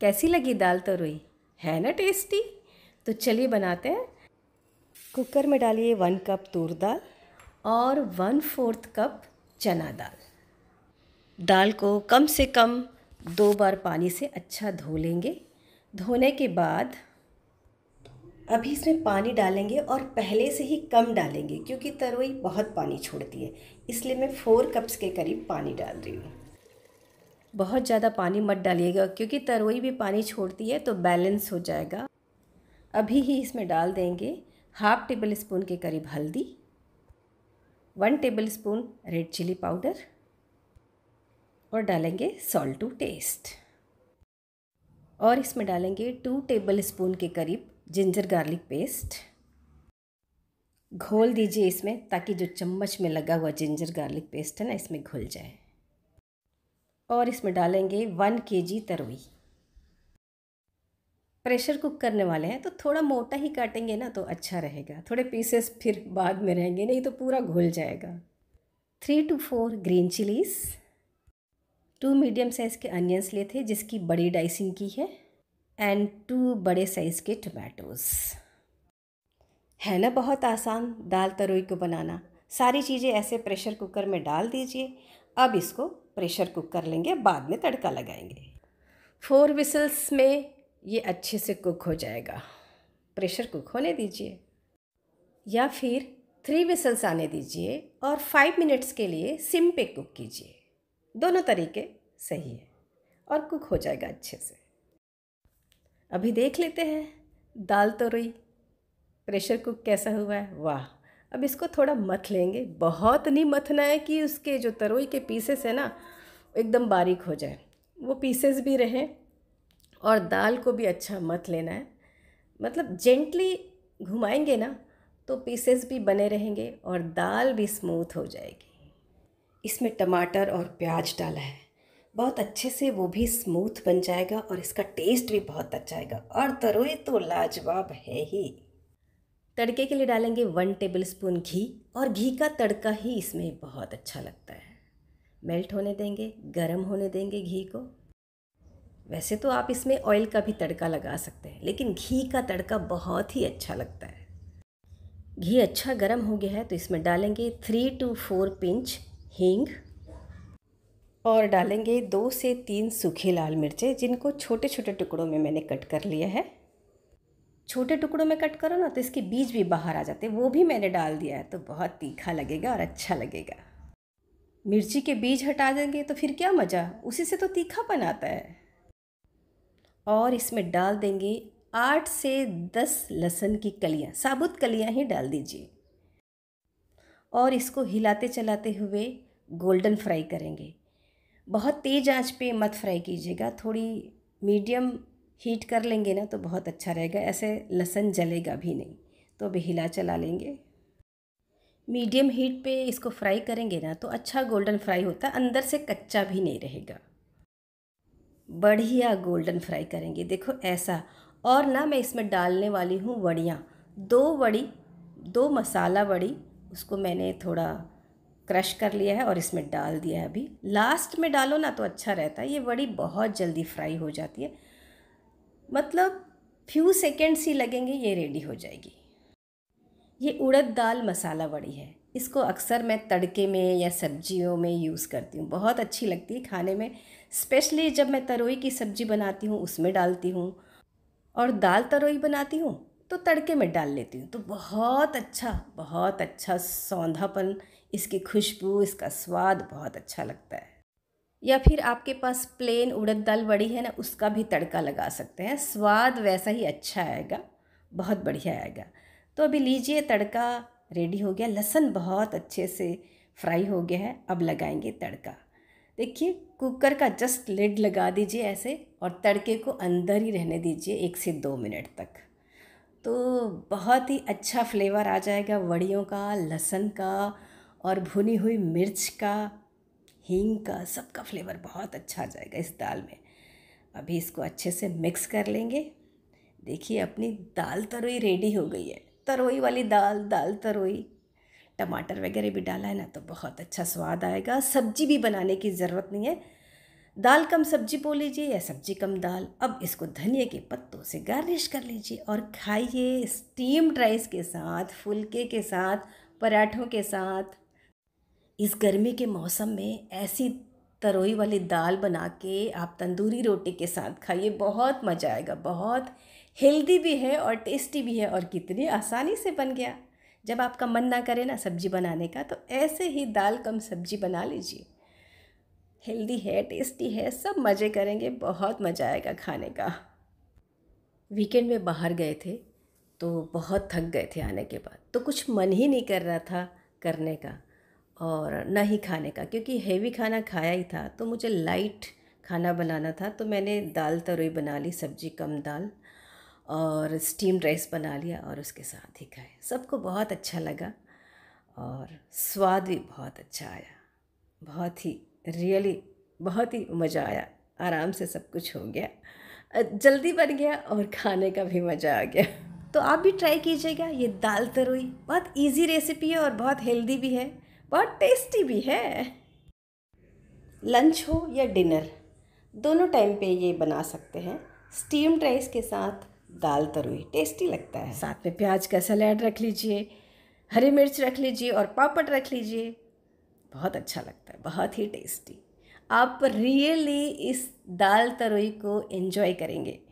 कैसी लगी दाल तरोई है ना टेस्टी तो चलिए बनाते हैं कुकर में डालिए वन कप तूर दाल और वन फोर्थ कप चना दाल दाल को कम से कम दो बार पानी से अच्छा धो लेंगे धोने के बाद अभी इसमें पानी डालेंगे और पहले से ही कम डालेंगे क्योंकि तरोई बहुत पानी छोड़ती है इसलिए मैं फ़ोर कप्स के करीब पानी डाल रही हूँ बहुत ज़्यादा पानी मत डालिएगा क्योंकि तरोई भी पानी छोड़ती है तो बैलेंस हो जाएगा अभी ही इसमें डाल देंगे हाफ़ टेबल स्पून के करीब हल्दी one tablespoon red chilli powder और डालेंगे सॉल्ट टू टेस्ट और इसमें डालेंगे टू टेबल स्पून के करीब जिंजर गार्लिक पेस्ट घोल दीजिए इसमें ताकि जो चम्मच में लगा हुआ जिंजर गार्लिक पेस्ट है ना इसमें घुल जाए और इसमें डालेंगे वन के जी तरोई प्रेशर कुक करने वाले हैं तो थोड़ा मोटा ही काटेंगे ना तो अच्छा रहेगा थोड़े पीसेस फिर बाद में रहेंगे नहीं तो पूरा घुल जाएगा three two four green chillies two medium size के अनियंस लिए थे जिसकी बड़ी डाइसिंग की है एंड टू बड़े साइज़ के टमाटोज़ है ना बहुत आसान दाल तरोई को बनाना सारी चीज़ें ऐसे प्रेशर कुकर में डाल दीजिए अब इसको प्रेशर कुक कर लेंगे बाद में तड़का लगाएंगे फोर विसल्स में ये अच्छे से कुक हो जाएगा प्रेशर कुक होने दीजिए या फिर थ्री विसल्स आने दीजिए और फाइव मिनट्स के लिए सिम पे कुक कीजिए दोनों तरीके सही है और कुक हो जाएगा अच्छे से अभी देख लेते हैं दाल तो रोई प्रेशर कुक कैसा हुआ है वाह अब इसको थोड़ा मथ लेंगे बहुत नहीं मथना है कि उसके जो तरोई के पीसेस हैं ना एकदम बारीक हो जाए वो पीसेस भी रहें और दाल को भी अच्छा मथ लेना है मतलब जेंटली घुमाएंगे ना तो पीसेस भी बने रहेंगे और दाल भी स्मूथ हो जाएगी इसमें टमाटर और प्याज डाला है बहुत अच्छे से वो भी स्मूथ बन जाएगा और इसका टेस्ट भी बहुत अच्छा आएगा और तरोई तो लाजवाब है ही तड़के के लिए डालेंगे वन टेबल स्पून घी और घी का तड़का ही इसमें बहुत अच्छा लगता है मेल्ट होने देंगे गर्म होने देंगे घी को वैसे तो आप इसमें ऑयल का भी तड़का लगा सकते हैं लेकिन घी का तड़का बहुत ही अच्छा लगता है घी अच्छा गर्म हो गया है तो इसमें डालेंगे थ्री टू फोर पिंच हींग और डालेंगे दो से तीन सूखे लाल मिर्चें जिनको छोटे छोटे टुकड़ों में मैंने कट कर लिया है छोटे टुकड़ों में कट करो ना तो इसके बीज भी बाहर आ जाते वो भी मैंने डाल दिया है तो बहुत तीखा लगेगा और अच्छा लगेगा मिर्ची के बीज हटा देंगे तो फिर क्या मज़ा उसी से तो तीखापन आता है और इसमें डाल देंगे आठ से दस लहसुन की कलियाँ साबुत कलियाँ ही डाल दीजिए और इसको हिलाते चलाते हुए गोल्डन फ्राई करेंगे बहुत तेज़ आंच पे मत फ्राई कीजिएगा थोड़ी मीडियम हीट कर लेंगे ना तो बहुत अच्छा रहेगा ऐसे लहसन जलेगा भी नहीं तो अभी हिला चला लेंगे मीडियम हीट पे इसको फ्राई करेंगे ना तो अच्छा गोल्डन फ्राई होता है अंदर से कच्चा भी नहीं रहेगा बढ़िया गोल्डन फ्राई करेंगे देखो ऐसा और ना मैं इसमें डालने वाली हूँ वड़ियाँ दो वड़ी दो मसाला वड़ी उसको मैंने थोड़ा क्रश कर लिया है और इसमें डाल दिया है अभी लास्ट में डालो ना तो अच्छा रहता है ये वड़ी बहुत जल्दी फ्राई हो जाती है मतलब फ्यू सेकेंड्स ही लगेंगे ये रेडी हो जाएगी ये उड़द दाल मसाला बड़ी है इसको अक्सर मैं तड़के में या सब्जियों में यूज़ करती हूँ बहुत अच्छी लगती है खाने में स्पेशली जब मैं तरोई की सब्ज़ी बनाती हूँ उसमें डालती हूँ और दाल तरोई बनाती हूँ तो तड़के में डाल लेती हूँ तो बहुत अच्छा बहुत अच्छा सौंधापन इसकी खुशबू इसका स्वाद बहुत अच्छा लगता है या फिर आपके पास प्लेन उड़द दाल बड़ी है ना उसका भी तड़का लगा सकते हैं स्वाद वैसा ही अच्छा आएगा बहुत बढ़िया आएगा तो अभी लीजिए तड़का रेडी हो गया लहसुन बहुत अच्छे से फ्राई हो गया है अब लगाएंगे तड़का देखिए कुकर का जस्ट लिड लगा दीजिए ऐसे और तड़के को अंदर ही रहने दीजिए एक से दो मिनट तक तो बहुत ही अच्छा फ्लेवर आ जाएगा वड़ियों का लहसुन का और भुनी हुई मिर्च का हींग का सबका फ्लेवर बहुत अच्छा आ जाएगा इस दाल में अभी इसको अच्छे से मिक्स कर लेंगे देखिए अपनी दाल तरोई रेडी हो गई है तरोई वाली दाल दाल तरोई टमाटर वगैरह भी डाला है ना तो बहुत अच्छा स्वाद आएगा सब्जी भी बनाने की ज़रूरत नहीं है दाल कम सब्जी बो लीजिए या सब्जी कम दाल अब इसको धनिया के पत्तों से गार्निश कर लीजिए और खाइए स्टीम्ड राइस के साथ फुलके के साथ पराठों के साथ इस गर्मी के मौसम में ऐसी तरोई वाली दाल बना के आप तंदूरी रोटी के साथ खाइए बहुत मज़ा आएगा बहुत हेल्दी भी है और टेस्टी भी है और कितनी आसानी से बन गया जब आपका मन ना करे ना सब्ज़ी बनाने का तो ऐसे ही दाल कम सब्ज़ी बना लीजिए हेल्दी है टेस्टी है सब मज़े करेंगे बहुत मज़ा आएगा खाने का वीकेंड में बाहर गए थे तो बहुत थक गए थे आने के बाद तो कुछ मन ही नहीं कर रहा था करने का और ना ही खाने का क्योंकि हेवी खाना खाया ही था तो मुझे लाइट खाना बनाना था तो मैंने दाल तरोई बना ली सब्जी कम दाल और स्टीम राइस बना लिया और उसके साथ ही खाए सबको बहुत अच्छा लगा और स्वाद भी बहुत अच्छा आया बहुत ही रियली बहुत ही मज़ा आया आराम से सब कुछ हो गया जल्दी बन गया और खाने का भी मज़ा आ गया तो आप भी ट्राई कीजिएगा ये दाल तरोई बहुत इजी रेसिपी है और बहुत हेल्दी भी है बहुत टेस्टी भी है लंच हो या डिनर दोनों टाइम पे ये बना सकते हैं स्टीम्ड राइस के साथ दाल तरुई टेस्टी लगता है साथ में प्याज का सलाद रख लीजिए हरी मिर्च रख लीजिए और पापड़ रख लीजिए बहुत अच्छा लगता है बहुत ही टेस्टी आप रियली इस दाल तरोई को एंजॉय करेंगे